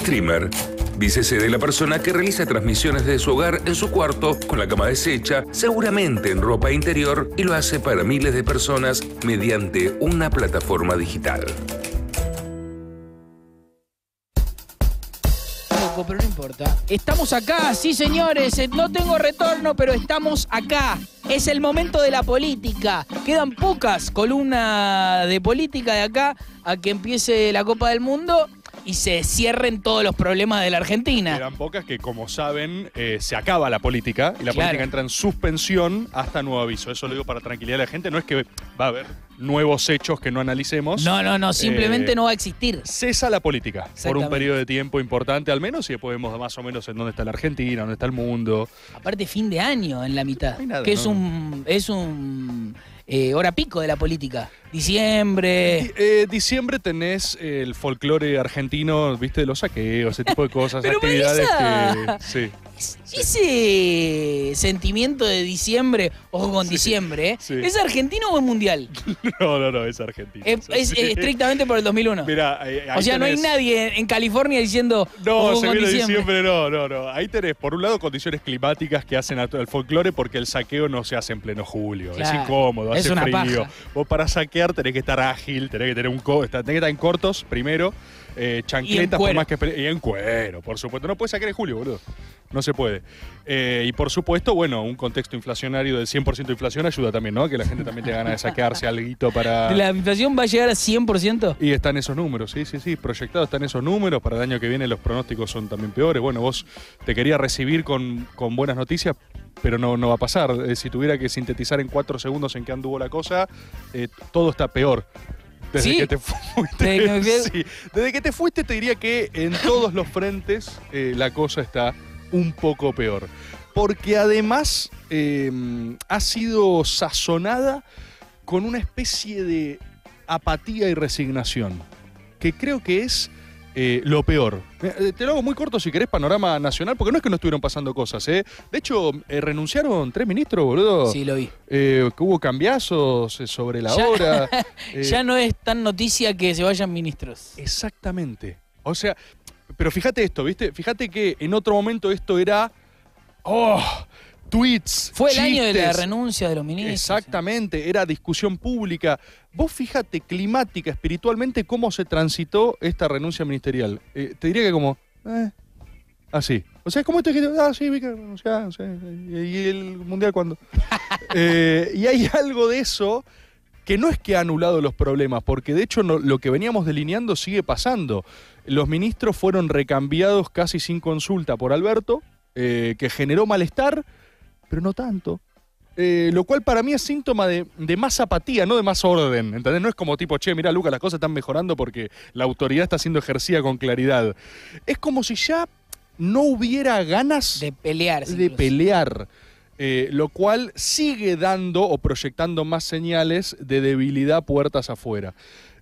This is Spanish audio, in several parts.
Streamer. sede de la persona que realiza transmisiones de su hogar, en su cuarto, con la cama deshecha, seguramente en ropa interior, y lo hace para miles de personas mediante una plataforma digital. pero no importa. Estamos acá, sí señores, eh, no tengo retorno, pero estamos acá. Es el momento de la política. Quedan pocas columnas de política de acá a que empiece la Copa del Mundo y se cierren todos los problemas de la Argentina. Eran pocas que, como saben, eh, se acaba la política y la política entra en suspensión hasta nuevo aviso. Eso lo digo para tranquilidad de la gente. No es que va a haber nuevos hechos que no analicemos. No, no, no. Simplemente eh, no va a existir. Cesa la política por un periodo de tiempo importante al menos y después vemos más o menos en dónde está la Argentina, dónde está el mundo. Aparte, fin de año en la mitad. que un. Es un eh, hora pico de la política. Diciembre. Eh, diciembre tenés el folclore argentino, viste, de los saqueos, ese tipo de cosas, actividades que. Sí ese, sentimiento de diciembre, ojo con diciembre, ¿eh? ¿es argentino o es mundial? No, no, no, es argentino. Eh, es, eh, estrictamente por el 2001. mira o sea, no hay nadie en California diciendo. No, ojo se con diciembre. no, no, no. Ahí tenés, por un lado, condiciones climáticas que hacen al folclore porque el saqueo no se hace en pleno julio. es incómodo, hace frío. Vos para saquear tenés que estar ágil, tenés que tener un co tenés que estar en cortos primero eh, chancletas, por más que. Y en cuero, por supuesto. No puede sacar en julio, boludo. No se puede. Eh, y por supuesto, bueno, un contexto inflacionario del 100% de inflación ayuda también, ¿no? Que la gente también te gana de saquearse algo para. ¿La inflación va a llegar a 100%? Y están esos números, sí, sí, sí. Proyectados están esos números. Para el año que viene los pronósticos son también peores. Bueno, vos te quería recibir con, con buenas noticias, pero no, no va a pasar. Eh, si tuviera que sintetizar en cuatro segundos en qué anduvo la cosa, eh, todo está peor desde que te fuiste. te diría que en todos los frentes eh, la cosa está un poco peor. Porque además eh, ha sido sazonada con una especie de apatía y resignación, que creo que es eh, lo peor. Eh, te lo hago muy corto si querés, panorama nacional, porque no es que no estuvieron pasando cosas, ¿eh? De hecho, eh, renunciaron tres ministros, boludo. Sí, lo vi. que hubo cambiazos sobre la hora. ya no es tan noticia que se vayan ministros. Exactamente. O sea, pero fíjate esto, ¿viste? Fíjate que en otro momento esto era. ¡Oh! tweets. Fue el año de la renuncia de los ministros. Exactamente, era discusión pública. Vos fíjate climática, espiritualmente, cómo se transitó esta renuncia ministerial. Eh, te diría que como, eh, así. O sea, es como este... ah, sí, vi que y el mundial cuando. Eh, y hay algo de eso que no es que ha anulado los problemas, porque de hecho lo que veníamos delineando sigue pasando. Los ministros fueron recambiados casi sin consulta por Alberto, que generó malestar, pero no tanto. Eh, lo cual para mí es síntoma de, más apatía, no de más orden, ¿entendés? No es como tipo, che, mira Luca, las cosas están mejorando porque la autoridad está siendo ejercida con claridad. Es como si ya no hubiera ganas de pelear. De pelear. Eh, lo cual sigue dando o proyectando más señales de debilidad puertas afuera.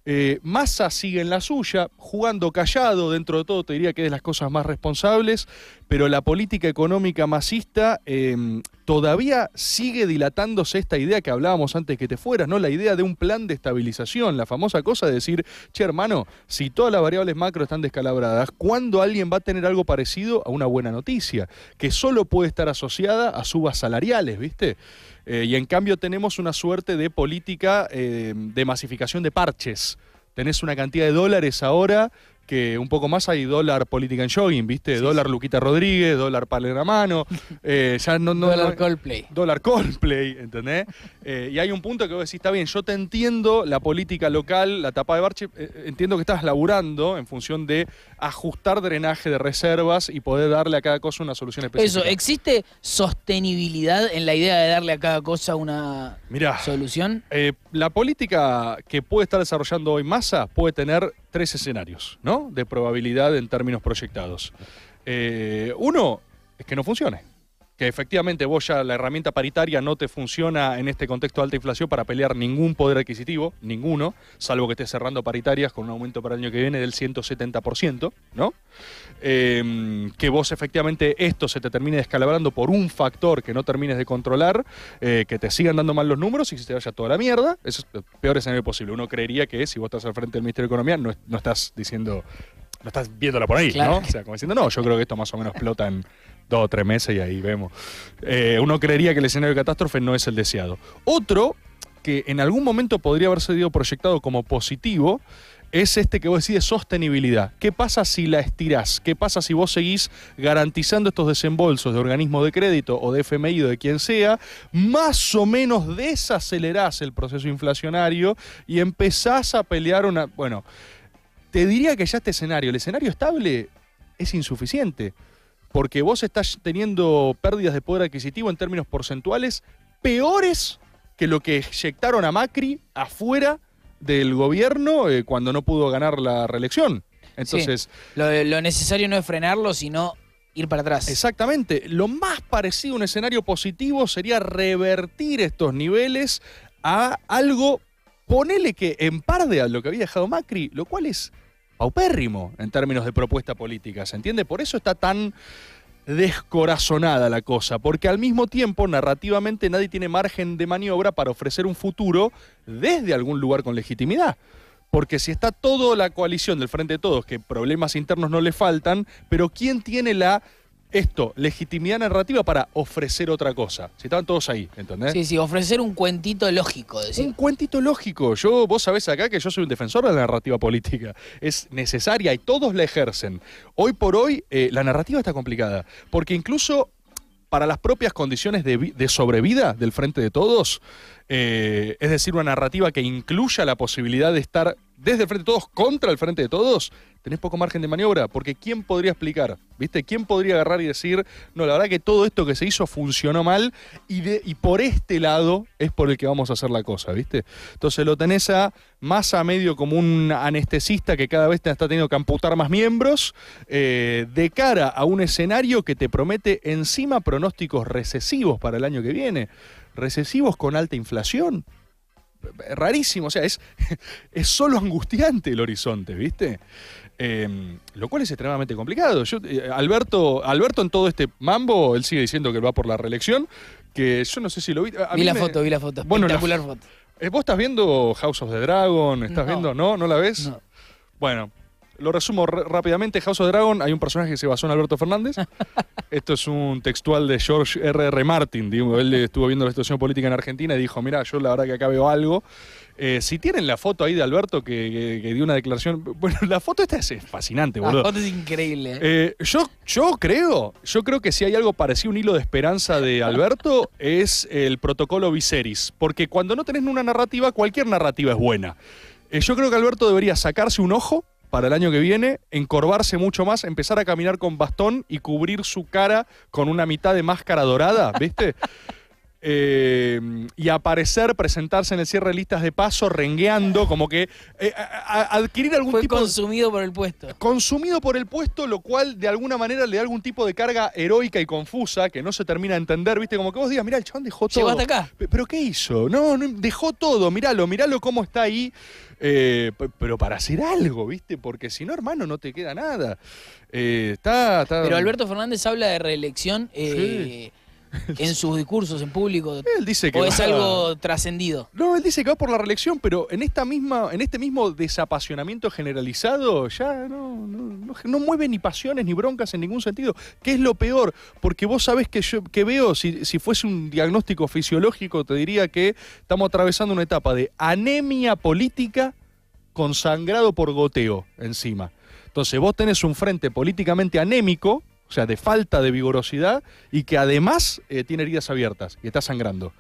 Eh, Masa sigue en la suya, jugando callado, dentro de todo te diría que es de las cosas más responsables, pero la política económica masista em, todavía sigue dilatándose esta idea que hablábamos antes que te fueras, ¿no? La idea de un plan de estabilización, la famosa cosa de decir, che hermano, si todas las variables macro están descalabradas, ¿cuándo alguien va a tener algo parecido a una buena noticia? Que solo puede estar asociada a subas salariales, ¿viste? Eh, y en cambio tenemos una suerte de política eh, de masificación de parches. Tenés una cantidad de dólares ahora que un poco más hay dólar política en jogging, ¿viste? dólar Luquita Rodríguez, dólar Palera Mano, eh, ya no, no Dólar Coldplay. Dólar Coldplay, ¿entendés? Eh, y hay un punto que vos decís, está bien, yo te entiendo la política local, la tapa de Barche, eh, entiendo que estás laburando en función de ajustar drenaje de reservas y poder darle a cada cosa una solución específica. Eso, ¿existe sostenibilidad en la idea de darle a cada cosa una Mirá, solución? la política que puede estar desarrollando hoy Massa puede tener tres escenarios, ¿no? De probabilidad en términos proyectados. Eh, uno es que no funcione que efectivamente vos ya la herramienta paritaria no te funciona en este contexto de alta inflación para pelear ningún poder adquisitivo, ninguno, salvo que estés cerrando paritarias con un aumento para el año que viene del 170%, ¿no? Em, que vos efectivamente esto se te termine descalabrando por un factor que no termines de controlar, eh, que te sigan dando mal los números y que se te vaya toda la mierda, eso es el peor escenario posible. Uno creería que si vos estás al frente del Ministerio de Economía no, estás diciendo no estás viéndola por ahí, ¿no? O sea, como diciendo, no, yo creo que esto más o menos explota en dos o tres meses y ahí vemos. Eh, uno creería que el escenario de catástrofe no es el deseado. Otro, que en algún momento podría haberse sido proyectado como positivo, es este que vos decís de sostenibilidad. ¿Qué pasa si la estirás? ¿Qué pasa si vos seguís garantizando estos desembolsos de organismos de crédito o de FMI o de quien sea? Más o menos desacelerás el proceso inflacionario y empezás a pelear una... Bueno, te diría que ya este escenario, el escenario estable es insuficiente porque vos estás teniendo pérdidas de poder adquisitivo en términos porcentuales peores que lo que eyectaron a Macri afuera del gobierno eh, cuando no pudo ganar la reelección. Entonces, lo, necesario no es frenarlo, sino ir para atrás. Exactamente. Lo más parecido a un escenario positivo sería revertir estos niveles a algo, ponele que en par a lo que había dejado Macri, lo cual es paupérrimo en términos de propuesta política, ¿se entiende? Por eso está tan descorazonada la cosa, porque al mismo tiempo narrativamente nadie tiene margen de maniobra para ofrecer un futuro desde algún lugar con legitimidad. Porque si está toda la coalición del Frente de Todos, que problemas internos no le faltan, pero ¿quién tiene la esto, legitimidad narrativa para ofrecer otra cosa. Si estaban todos ahí, ¿entendés? Sí, sí, ofrecer un cuentito lógico. Un cuentito lógico. Yo, vos sabés acá que yo soy un defensor de la narrativa política. Es necesaria y todos la ejercen. Hoy por hoy eh, la narrativa está complicada, porque incluso para las propias condiciones de, sobrevida del frente de todos, eh, es decir, una narrativa que incluya la posibilidad de estar desde el frente de todos contra el frente de todos, tenés poco margen de maniobra, porque ¿quién podría explicar? ¿Viste? ¿Quién podría agarrar y decir, no, la verdad que todo esto que se hizo funcionó mal y, por este lado es por el que vamos a hacer la cosa, ¿viste? Entonces lo tenés a más a medio como un anestesista que cada vez te está teniendo que amputar más miembros, eh, de cara a un escenario que te promete encima pronósticos recesivos para el año que viene, recesivos con alta inflación rarísimo, o sea, es, es solo angustiante el horizonte, ¿viste? Em, lo cual es extremadamente complicado. Eh, Alberto, Alberto en todo este mambo, él sigue diciendo que va por la reelección, que yo no sé si lo vi. vi la foto, vi la foto. Bueno, Espectacular la... foto. ¿Eh, ¿Vos estás viendo House of the Dragon? ¿Estás viendo? ¿No? ¿No la ves? Bueno, lo resumo rápidamente. House of Dragon, hay un personaje que se basó en Alberto Fernández. Esto es un textual de George R. R. Martin. él estuvo viendo la situación política en Argentina y dijo, mira, yo la verdad que acá veo algo. Eh, si tienen la foto ahí de Alberto que, dio una declaración. Bueno, la foto esta es fascinante, boludo. La foto es increíble. ¿eh? Eh, yo, yo creo, yo creo que si hay algo parecido un hilo de esperanza de Alberto, es el protocolo Viserys. Porque cuando no tenés una narrativa, cualquier narrativa es buena. yo creo que Alberto debería sacarse un ojo para el año que viene, encorvarse mucho más, empezar a caminar con bastón y cubrir su cara con una mitad de máscara dorada, ¿viste? Eh, y aparecer, presentarse en el cierre de listas de paso, rengueando, como que eh, adquirir algún Fue tipo. Consumido por el puesto. Consumido por el puesto, lo cual de alguna manera le da algún tipo de carga heroica y confusa que no se termina de entender, ¿viste? Como que vos digas, mira el chabón dejó todo. ¿Pero qué hizo? No, dejó todo, miralo, miralo cómo está ahí. Eh, pero para hacer algo, ¿viste? Porque si no, hermano, no te queda nada. Está, Pero Alberto Fernández habla de reelección. Sí. en sus discursos en público? ¿O es algo trascendido? No, él dice que va por la reelección, pero en, esta misma, en este mismo desapasionamiento generalizado ya no, mueve ni pasiones ni broncas en ningún sentido. ¿Qué es lo peor? Porque vos sabés que yo que veo, si, si fuese un diagnóstico fisiológico, te diría que estamos atravesando una etapa de anemia política consangrado por goteo encima. Entonces vos tenés un frente políticamente anémico, o sea, de falta de vigorosidad y que además eh, tiene heridas abiertas y está sangrando.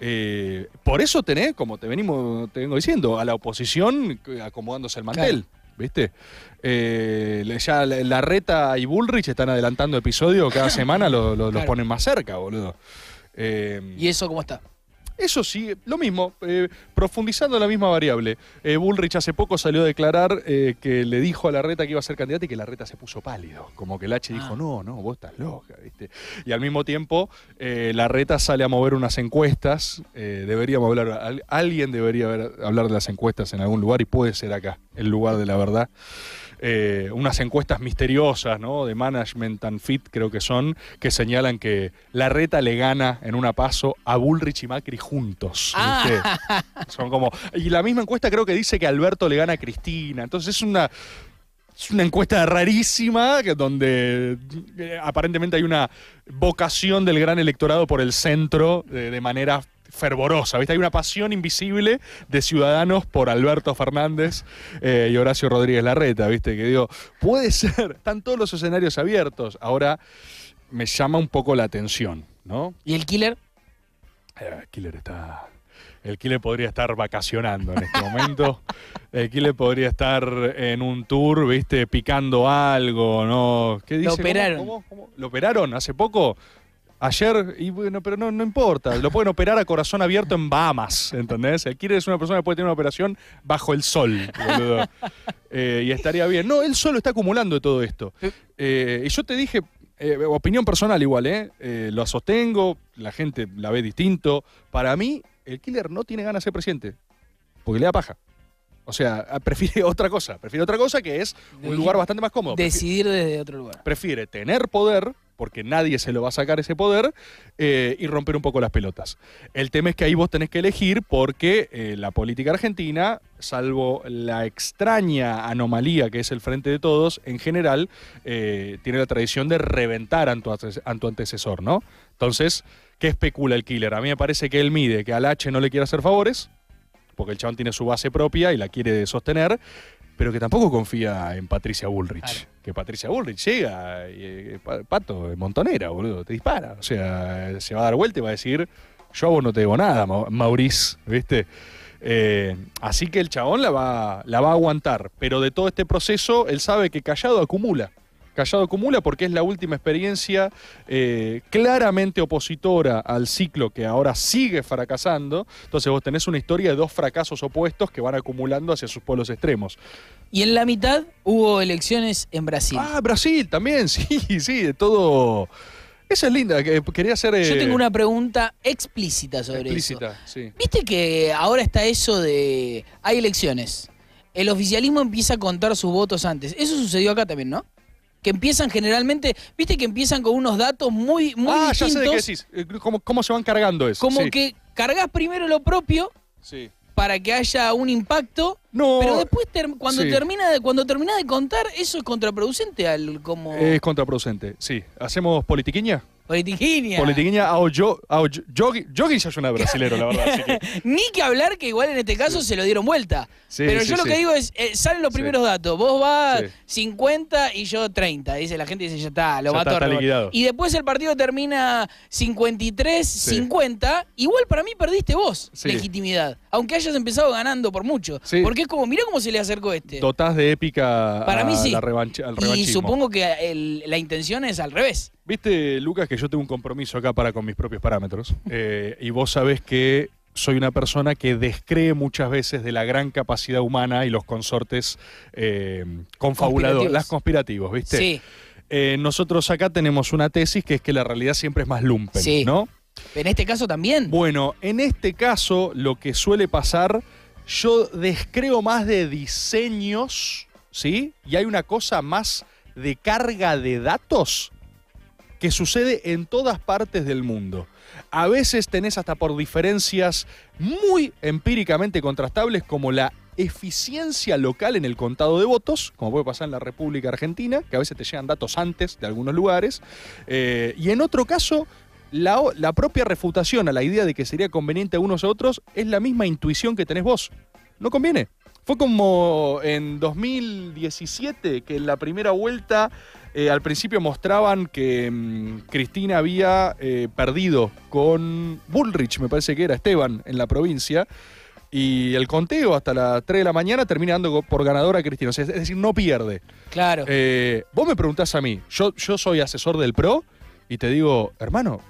Eh, por eso tenés, como te venimos te vengo diciendo, a la oposición eh, acomodándose el mantel. ¿Viste? ya la reta y Bullrich están adelantando episodios, cada semana los ponen más cerca, boludo. ¿Y eso cómo está? Eso sí, lo mismo, eh, profundizando la misma variable. Eh, Bullrich hace poco salió a declarar eh, que le dijo a la reta que iba a ser candidata y que la reta se puso pálido. Como que el H dijo, ah. no, no, vos estás loca, ¿viste? Y al mismo tiempo, la reta sale a mover unas encuestas. deberíamos hablar, alguien debería hablar de las encuestas en algún lugar y puede ser acá, el lugar de la verdad. Eh, unas encuestas misteriosas, ¿no? De Management and Fit, creo que son, que señalan que la reta le gana en una paso a Bullrich y Macri juntos. Ah. Son como. Y la misma encuesta creo que dice que Alberto le gana a Cristina. Entonces es una. Es una encuesta rarísima que donde eh, aparentemente hay una vocación del gran electorado por el centro de manera fervorosa, ¿viste? Hay una pasión invisible de ciudadanos por Alberto Fernández eh, y Horacio Rodríguez Larreta, ¿viste? Que digo, puede ser, están todos los escenarios abiertos. Ahora me llama un poco la atención, ¿no? ¿Y el killer? Eh, el killer está. El killer podría estar vacacionando en este momento. El killer podría estar en un tour, viste, picando algo, ¿no? ¿Qué dice? Lo operaron. ¿Lo operaron hace poco? Ayer, y bueno, pero no, importa, lo pueden operar a corazón abierto en Bahamas, ¿entendés? El killer es una persona que puede tener una operación bajo el sol, boludo. Eh, y estaría bien. No, él solo está acumulando todo esto. Eh, y yo te dije, eh, opinión personal igual, ¿eh? Lo sostengo, la gente la ve distinto. Para mí, el Killer no tiene ganas de ser presidente, porque le da paja. O sea, ah, prefiere otra cosa, prefiere otra cosa que es un lugar bastante más cómodo. Decidir desde otro lugar. Prefiere tener poder porque nadie se lo va a sacar ese poder, eh, y romper un poco las pelotas. El tema es que ahí vos tenés que elegir porque eh, la política argentina, salvo la extraña anomalía que es el Frente de Todos, en general eh, tiene la tradición de reventar a tu, antecesor, ¿no? Entonces, ¿qué especula el killer? A mí me parece que él mide que al H no le quiere hacer favores, porque el chabón tiene su base propia y la quiere sostener, pero que tampoco confía en Patricia Bullrich. Que Patricia Bullrich llega, y, eh, pato, montonera, boludo, te dispara. O sea, se va a dar vuelta y va a decir, yo vos no te debo nada, Maurice, ¿viste? Eh, así que el chabón la va, la va a aguantar, pero de todo este proceso él sabe que callado acumula. Callado acumula porque es la última experiencia eh, claramente opositora al ciclo que ahora sigue fracasando. Entonces vos tenés una historia de dos fracasos opuestos que van acumulando hacia sus polos extremos. Y en la mitad hubo elecciones en Brasil. Ah, Brasil también, sí, sí, de todo. Esa es linda, quería hacer... Yo eh, tengo una pregunta explícita sobre eso. Explícita, sí. Viste que ahora está eso de... Hay elecciones. El oficialismo empieza a contar sus votos antes. Eso sucedió acá también, ¿no? que empiezan generalmente, viste que empiezan con unos datos muy, muy ah, ya sé de qué decís, eh, cómo, se van cargando eso. Como que cargas primero lo propio para que haya un impacto, pero después cuando, termina de, cuando termina de contar, eso es contraproducente al como... Es contraproducente, sí. ¿Hacemos politiquiña? Politiquiña. Politiquiña a ah, ah, ya es una brasilero, la verdad. Ni que hablar que igual en este caso se lo dieron vuelta. Pero yo lo que digo es, eh, salen los primeros datos. Vos vas 50 y yo 30. Dice la gente, dice, ya está, lo va a Y después el partido termina 53-50. Igual para mí perdiste vos legitimidad. Aunque hayas empezado ganando por mucho. Porque es como, mira cómo se le acercó este. Dotás de épica para a y supongo que la intención es al revés Viste, Lucas, que yo tengo un compromiso acá para con mis propios parámetros. Eh, y vos sabés que soy una persona que descree muchas veces de la gran capacidad humana y los consortes eh, confabuladores, las conspirativos, ¿viste? Sí. Eh, nosotros acá tenemos una tesis que es que la realidad siempre es más lumpen, ¿no? En este caso también. Bueno, en este caso lo que suele pasar, yo descreo más de diseños, ¿sí? Y hay una cosa más de carga de datos que sucede en todas partes del mundo. A veces tenés hasta por diferencias muy empíricamente contrastables como la eficiencia local en el contado de votos, como puede pasar en la República Argentina, que a veces te llegan datos antes de algunos lugares, eh, y en otro caso la, la, propia refutación a la idea de que sería conveniente a unos a otros es la misma intuición que tenés vos. No conviene, fue como en 2017 que en la primera vuelta eh, al principio mostraban que mm, Cristina había eh, perdido con Bullrich, me parece que era Esteban, en la provincia. Y el conteo hasta las 3 de la mañana terminando por ganadora Cristina. es decir, no pierde. Claro. Eh, vos me preguntás a mí, yo soy asesor del PRO y te digo, hermano,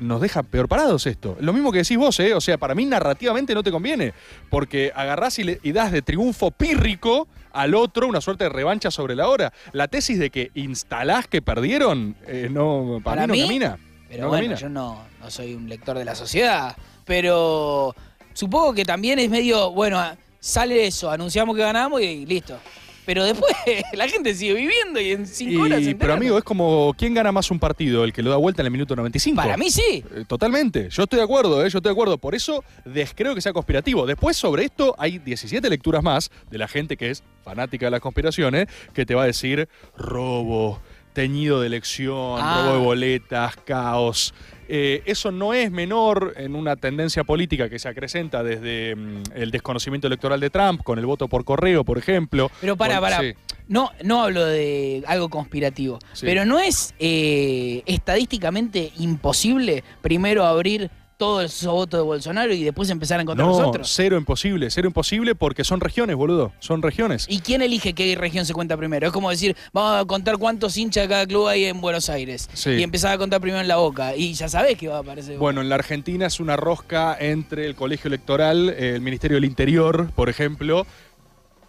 nos deja peor parados esto. Lo mismo que decís vos, ¿eh? O sea, para mí narrativamente no te conviene, porque agarrás y, das de triunfo pírrico al otro una suerte de revancha sobre la hora. La tesis de que instalás que perdieron, eh, no, para, mí, no camina. Pero bueno, yo no, no soy un lector de la sociedad, pero supongo que también es medio, bueno, sale eso, anunciamos que ganamos y listo pero después la gente sigue viviendo y en cinco horas. pero amigo, es como quién gana más un partido, el que lo da vuelta en el minuto 95. Para mí sí. Eh, totalmente. Yo estoy de acuerdo, ¿eh? yo estoy de acuerdo. Por eso descreo que sea conspirativo. Después, sobre esto, hay 17 lecturas más de la gente que es fanática de las conspiraciones, que te va a decir robo teñido de elección, robo de ah. boletas, caos, eh, eso no es menor en una tendencia política que se acrecenta desde mm, el desconocimiento electoral de Trump, con el voto por correo, por ejemplo. Pero para, para. No, no hablo de algo conspirativo. Pero no es eh, estadísticamente imposible primero abrir todo el voto de Bolsonaro y después empezar a encontrar no, Cero imposible, cero imposible porque son regiones, boludo. Son regiones. ¿Y quién elige qué región se cuenta primero? Es como decir, vamos a contar cuántos hinchas de cada club hay en Buenos Aires. Y empezar a contar primero en la boca. Y ya sabés que va a aparecer. Bueno, en la Argentina es una rosca entre el colegio electoral, el Ministerio del Interior, por ejemplo,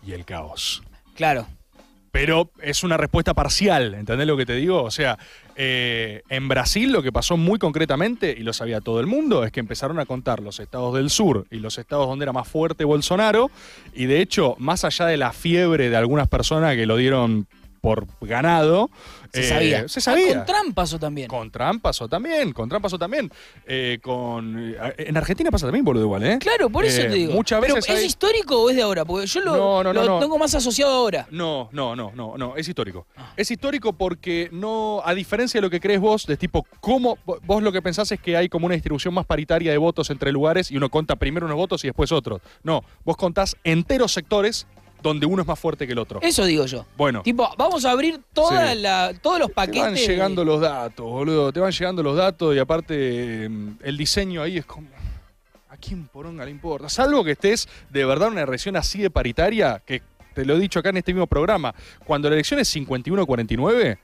y el caos. Claro pero es una respuesta parcial, ¿entendés lo que te digo? O sea, eh, en Brasil lo que pasó muy concretamente, y lo sabía todo el mundo, es que empezaron a contar los estados del sur y los estados donde era más fuerte Bolsonaro, y de hecho, más allá de la fiebre de algunas personas que lo dieron por ganado. Se sabía. Eh, se sabía. Ah, con Trump pasó también. Con Trump pasó también, con Trump pasó también. Eh, con, eh, en Argentina pasa también, boludo, igual, ¿eh? Claro, por eso te digo. Muchas veces. Pero, ¿Es histórico o es de ahora? Porque yo lo, tengo más asociado ahora. No, no, no, no, no, es histórico. Ah. Es histórico porque no, a diferencia de lo que crees vos, de tipo, ¿cómo? Vos lo que pensás es que hay como una distribución más paritaria de votos entre lugares y uno conta primero unos votos y después otros. No, vos contás enteros sectores donde uno es más fuerte que el otro. Eso digo yo. Bueno. Tipo, vamos a abrir toda la, todos los paquetes. Te van llegando los datos, boludo. Te van llegando los datos y aparte mm, el diseño ahí es como. ¿A quién poronga le importa? Salvo que estés de verdad en una elección así de paritaria, que te lo he dicho acá en este mismo programa. Cuando la elección es 51-49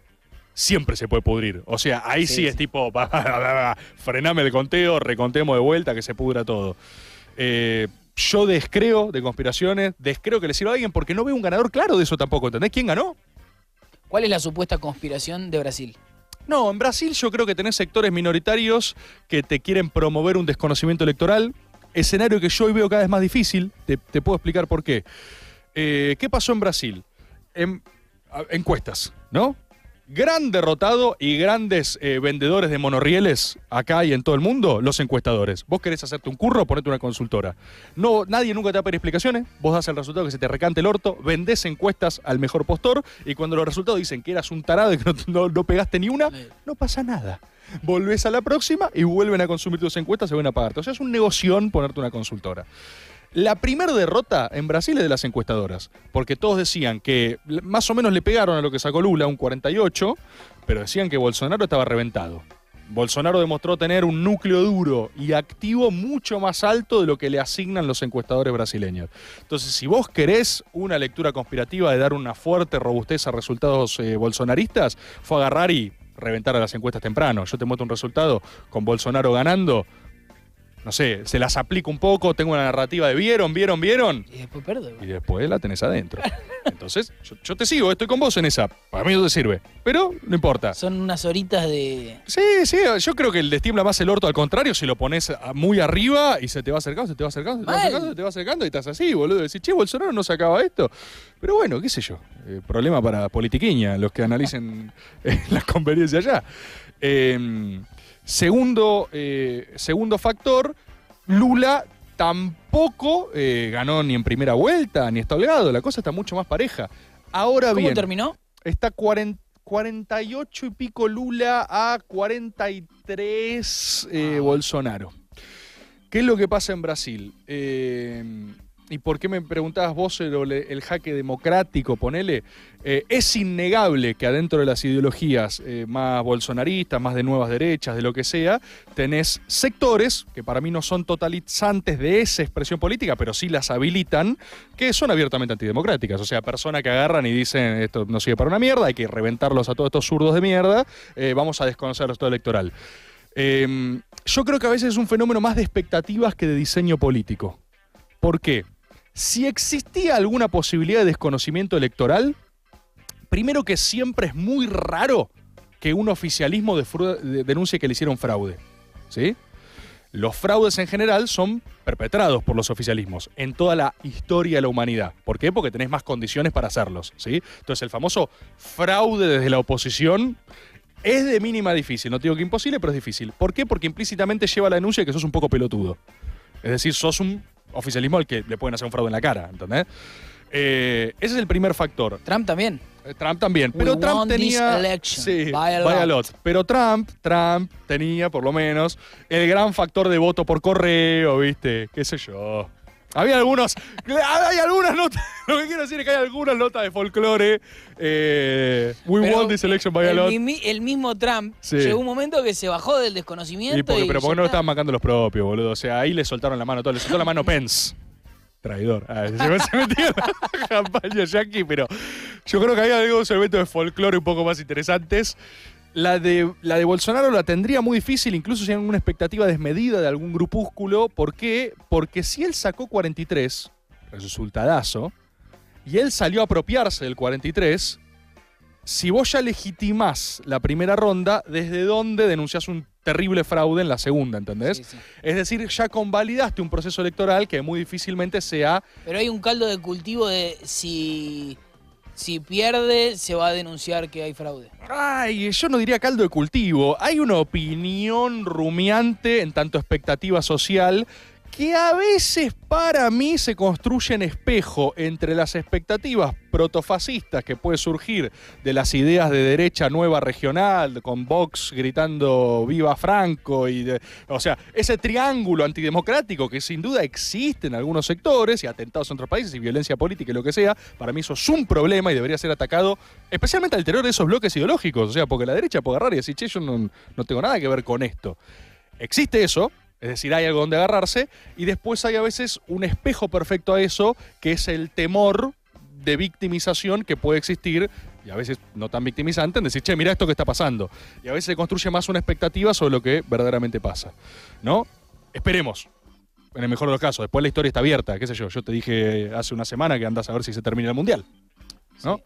siempre se puede pudrir. O sea, ahí sí, es tipo, frename el conteo, recontemos de vuelta, que se pudra todo. Eh, yo descreo de conspiraciones, descreo que le sirva a alguien porque no veo un ganador claro de eso tampoco, ¿entendés? ¿Quién ganó? ¿Cuál es la supuesta conspiración de Brasil? No, en Brasil yo creo que tenés sectores minoritarios que te quieren promover un desconocimiento electoral, escenario que yo hoy veo cada vez más difícil, te, puedo explicar por qué. Eh, ¿Qué pasó en Brasil? encuestas, ¿no? gran derrotado y grandes eh, vendedores de monorieles acá y en todo el mundo, los encuestadores. Vos querés hacerte un curro, ponete una consultora. No, nadie nunca te va a pedir explicaciones, vos das el resultado que se te recante el orto, vendés encuestas al mejor postor y cuando los resultados dicen que eras un tarado y que no, pegaste ni una, no pasa nada. Volvés a la próxima y vuelven a consumir tus encuestas, se van a pagarte. O sea, es un negoción ponerte una consultora. La primera derrota en Brasil es de las encuestadoras, porque todos decían que más o menos le pegaron a lo que sacó Lula, un 48, pero decían que Bolsonaro estaba reventado. Bolsonaro demostró tener un núcleo duro y activo mucho más alto de lo que le asignan los encuestadores brasileños. Entonces, si vos querés una lectura conspirativa de dar una fuerte robustez a resultados eh, bolsonaristas, fue agarrar y reventar a las encuestas temprano. Yo te muestro un resultado con Bolsonaro ganando no sé, se las aplico un poco, tengo una narrativa de vieron, vieron, vieron. Y después Y después la tenés adentro. Entonces, yo, te sigo, estoy con vos en esa. Para mí no te sirve. Pero no importa. Son unas horitas de. Sí, sí, yo creo que el destiembla más el orto, al contrario, si lo pones muy arriba y se te va acercando, se te va acercando, se te va acercando, y estás así, boludo. Decís, che, Bolsonaro no sacaba esto. Pero bueno, qué sé yo. Eh, problema para politiquiña, los que analicen las eh, conferencias allá. Eh, Segundo, eh, segundo factor, Lula tampoco eh, ganó ni en primera vuelta, ni está holgado. La cosa está mucho más pareja. Ahora ¿Cómo terminó? Está 48 y pico Lula a 43 eh, ah. Bolsonaro. ¿Qué es lo que pasa en Brasil? Eh, ¿Y por qué me preguntabas vos el, jaque democrático? Ponele, eh, es innegable que adentro de las ideologías eh, más bolsonaristas, más de nuevas derechas, de lo que sea, tenés sectores que para mí no son totalizantes de esa expresión política, pero sí las habilitan, que son abiertamente antidemocráticas. O sea, personas que agarran y dicen esto no sirve para una mierda, hay que reventarlos a todos estos zurdos de mierda, eh, vamos a desconocer esto electoral. Em, yo creo que a veces es un fenómeno más de expectativas que de diseño político. ¿Por qué? si existía alguna posibilidad de desconocimiento electoral, primero que siempre es muy raro que un oficialismo denuncie que le hicieron fraude. ¿Sí? Los fraudes en general son perpetrados por los oficialismos en toda la historia de la humanidad. ¿Por qué? Porque tenés más condiciones para hacerlos. ¿sí? Entonces el famoso fraude desde la oposición es de mínima difícil. No digo que imposible, pero es difícil. ¿Por qué? Porque implícitamente lleva la denuncia de que sos un poco pelotudo. Es decir, sos un oficialismo al que le pueden hacer un fraude en la cara, ¿entendés? Eh, ese es el primer factor. Trump también. Eh, Trump también. Pero Trump tenía. Sí, Pero Trump, Trump tenía por lo menos el gran factor de voto por correo, ¿viste? ¿Qué sé yo? Había algunos. Ah, hay algunas notas. Lo que quiero decir es que hay algunas notas de folclore. Eh, we this election El mismo Trump llegó un momento que se bajó del desconocimiento. Y pero porque no lo estaban marcando los propios, boludo. O sea, ahí le soltaron la mano todo. Le soltó la mano Pence. Traidor. Ah, se metió en la campaña Jackie, pero yo creo que había algunos elementos de folclore un poco más interesantes la de, la de Bolsonaro la tendría muy difícil, incluso si hay una expectativa desmedida de algún grupúsculo. ¿Por qué? Porque si él sacó 43, resultadazo, y él salió a apropiarse del 43, si vos ya legitimás la primera ronda, ¿desde dónde denunciás un terrible fraude en la segunda, ¿entendés? Es decir, ya convalidaste un proceso electoral que muy difícilmente sea... Pero hay un caldo de cultivo de si si pierde se va a denunciar que hay fraude. Ay, yo no diría caldo de cultivo. Hay una opinión rumiante en tanto expectativa social que a veces para mí se construye en espejo entre las expectativas protofascistas que puede surgir de las ideas de derecha nueva regional, con Vox gritando viva Franco, y o sea, ese triángulo antidemocrático que sin duda existe en algunos sectores, y atentados en otros países, y violencia política y lo que sea, para mí eso es un problema y debería ser atacado, especialmente al interior de esos bloques ideológicos, o sea, porque la derecha puede agarrar y decir, che, yo no tengo nada que ver con esto. Existe eso, es decir, hay algo donde agarrarse y después hay a veces un espejo perfecto a eso, que es el temor de victimización que puede existir y a veces no tan victimizante en decir, che, mira esto que está pasando. Y a veces se construye más una expectativa sobre lo que verdaderamente pasa. ¿No? Esperemos. En el mejor de los casos. Después la historia está abierta, qué sé yo. Yo te dije hace una semana que andas a ver si se termina el mundial. ¿no?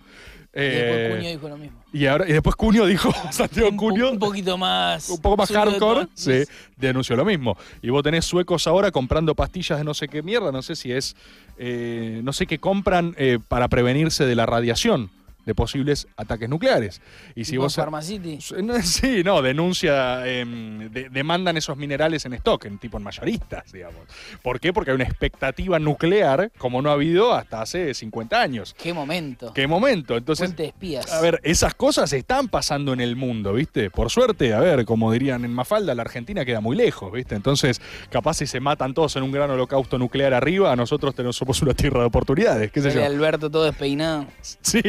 y después Cuño eh, dijo lo mismo. Y, ahora, después Cuño dijo, Santiago un, Un poquito más. Un poco más hardcore, sí, denunció lo mismo. Y vos tenés suecos ahora comprando pastillas de no sé qué mierda, no sé si es. Eh, no sé qué compran eh, para prevenirse de la radiación de posibles ataques nucleares. Y si vos. Sí, no, denuncia, em, demandan esos minerales en stock, en tipo en mayoristas, digamos. ¿Por qué? Porque hay una expectativa nuclear como no ha habido hasta hace 50 años. Qué momento. Qué momento. Entonces. espías. A ver, esas cosas están pasando en el mundo, ¿viste? Por suerte, a ver, como dirían en Mafalda, la Argentina queda muy lejos, ¿viste? Entonces, capaz si se matan todos en un gran holocausto nuclear arriba, A nosotros tenemos, somos una tierra de oportunidades, qué sé yo. Alberto todo despeinado. Sí,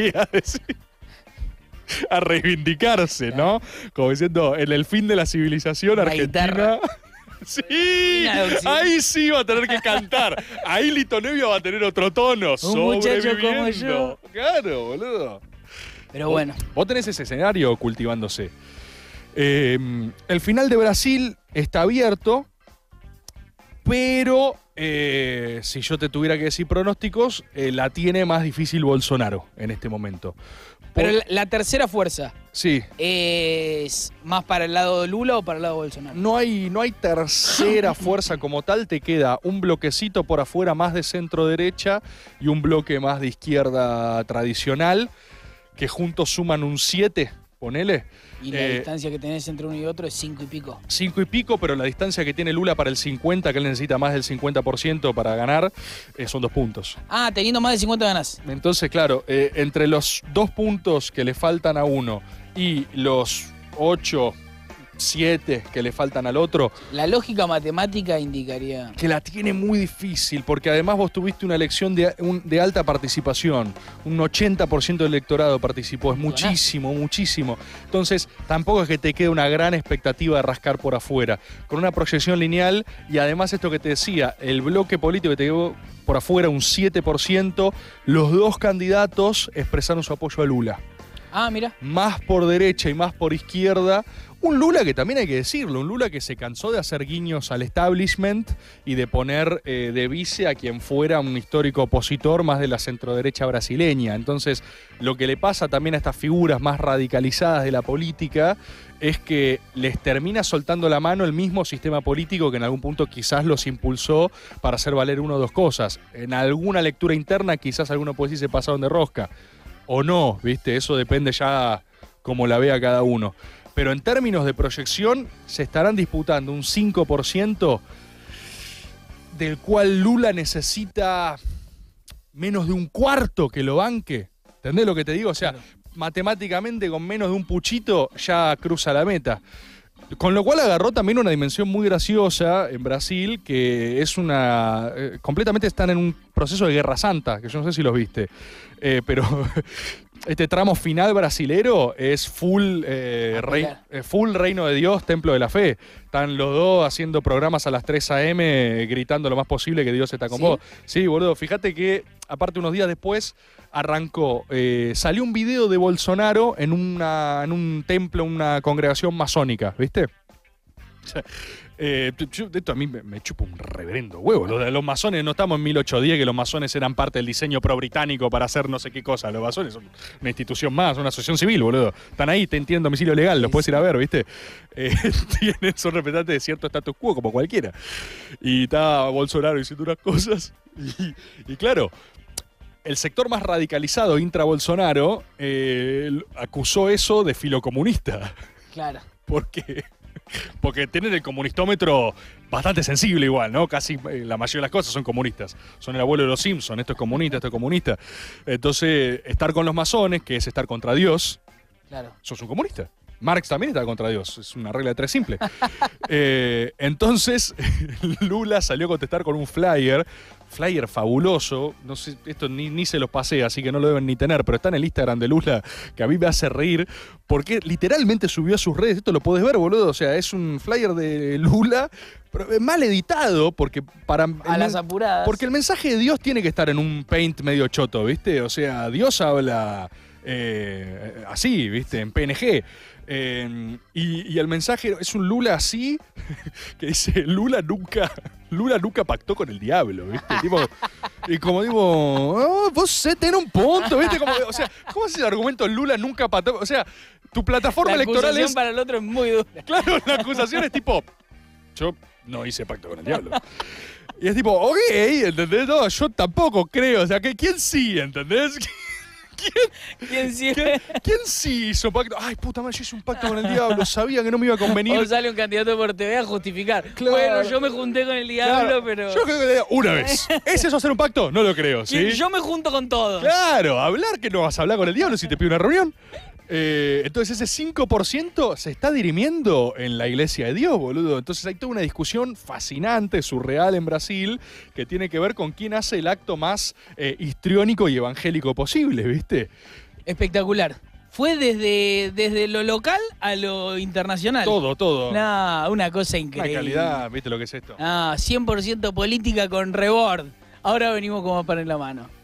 a reivindicarse, ¿no? Como diciendo, en el fin de la civilización argentina. Sí, ahí sí va a tener que cantar. Ahí Lito Nevio va a tener otro tono. Un muchacho como yo. Claro, boludo. Pero bueno. Vos, tenés ese escenario cultivándose. Eh, el final de Brasil está abierto, pero eh, si yo te tuviera que decir pronósticos, eh, la tiene más difícil Bolsonaro en este momento. Pero la, tercera fuerza. Sí. ¿Es más para el lado de Lula o para el lado de Bolsonaro? No hay, no hay tercera fuerza como tal. Te queda un bloquecito por afuera más de centro-derecha y un bloque más de izquierda tradicional, que juntos suman un 7 ponele. Y la eh, distancia que tenés entre uno y otro es cinco y pico. Cinco y pico, pero la distancia que tiene Lula para el 50, que él necesita más del 50% para ganar, eh, son dos puntos. Ah, teniendo más de 50 ganas Entonces, claro, eh, entre los dos puntos que le faltan a uno y los ocho siete que le faltan al otro. La lógica matemática indicaría. Que la tiene muy difícil, porque además vos tuviste una elección de, alta participación. Un 80% del electorado participó, es muchísimo, muchísimo. Entonces, tampoco es que te quede una gran expectativa de rascar por afuera. Con una proyección lineal y además esto que te decía, el bloque político que te quedó por afuera un 7%, los dos candidatos expresaron su apoyo a Lula. Ah, mira. Más por derecha y más por izquierda un Lula que también hay que decirlo, un Lula que se cansó de hacer guiños al establishment y de poner eh, de vice a quien fuera un histórico opositor más de la centroderecha brasileña. Entonces, lo que le pasa también a estas figuras más radicalizadas de la política es que les termina soltando la mano el mismo sistema político que en algún punto quizás los impulsó para hacer valer una o dos cosas. En alguna lectura interna quizás alguno puede decir se pasaron de rosca. O no, ¿viste? Eso depende ya como la vea cada uno pero en términos de proyección se estarán disputando un 5% del cual Lula necesita menos de un cuarto que lo banque. ¿Entendés lo que te digo? O sea, matemáticamente con menos de un puchito ya cruza la meta. Con lo cual agarró también una dimensión muy graciosa en Brasil, que es una... Eh, completamente están en un proceso de guerra santa, que yo no sé si los viste, eh, pero este tramo final brasilero es full, eh, eh, full Reino de Dios, Templo de la Fe. Están los dos haciendo programas a las 3 a.m., gritando lo más posible que Dios está con vos. Sí, boludo, fíjate que, aparte, unos días después arrancó, eh, salió un video de Bolsonaro en, en un templo, una congregación masónica, ¿viste? Eh, de esto a mí me, me chupa un reverendo huevo. los masones, no estamos en 1810 que los masones eran parte del diseño pro-británico para hacer no sé qué cosa. Los masones son una institución más, una asociación civil, boludo. Están ahí, te entienden domicilio legal, los puedes ir a ver, ¿viste? Eh, tienen, son representantes de cierto status quo, como cualquiera. Y está Bolsonaro diciendo unas cosas. y, claro, el sector más radicalizado intra-Bolsonaro eh, acusó eso de filocomunista. Claro. Porque porque tienen el comunistómetro bastante sensible igual, ¿no? Casi eh, la mayoría de las cosas son comunistas. Son el abuelo de los Simpson, esto es comunista, esto es comunista. Entonces, estar con los masones, que es estar contra Dios, claro. sos un comunista. Marx también está contra Dios, es una regla de tres simple. Eh, entonces, Lula salió a contestar con un flyer, flyer fabuloso, no sé, esto ni, se los pasé, así que no lo deben ni tener, pero está en el Instagram de Lula, que a mí me hace reír, porque literalmente subió a sus redes, esto lo puedes ver, boludo, o sea, es un flyer de Lula, mal editado, porque para. A las apuradas. Porque el mensaje de Dios tiene que estar en un paint medio choto, ¿viste? O sea, Dios habla eh, así, ¿viste? En PNG. Em, y, el mensaje es un Lula así, que dice, Lula nunca, Lula nunca pactó con el diablo, ¿viste? y como digo, ah, vos sé tenés un punto, ¿viste? Como, o sea, ¿cómo es el argumento Lula nunca pactó? O sea, tu plataforma la electoral es... para el otro es muy dura. Claro, la acusación es tipo, yo no hice pacto con el diablo. Y es tipo, ok, ¿entendés? yo tampoco creo. O sea, que ¿quién sí? ¿Entendés? ¿Quién, ¿Quién, sí? hizo pacto? Ay, puta madre, yo hice un pacto con el diablo. Sabía que no me iba a convenir. O sale un candidato por TV a justificar. Claro. Bueno, yo me junté con el diablo, pero. Yo creo que una vez. ¿Es eso hacer un pacto? No lo creo, ¿sí? Yo me junto con todos Claro, hablar que no vas a hablar con el diablo si te pido una reunión. Eh, entonces ese 5% se está dirimiendo en la iglesia de Dios, boludo. Entonces hay toda una discusión fascinante, surreal en Brasil, que tiene que ver con quién hace el acto más eh, histriónico y evangélico posible, ¿viste? Espectacular. Fue desde, desde lo local a lo internacional. Todo, todo. una cosa increíble. La calidad, ¿viste lo que es esto? Ah, 100% política con reward. Ahora venimos como a en la mano.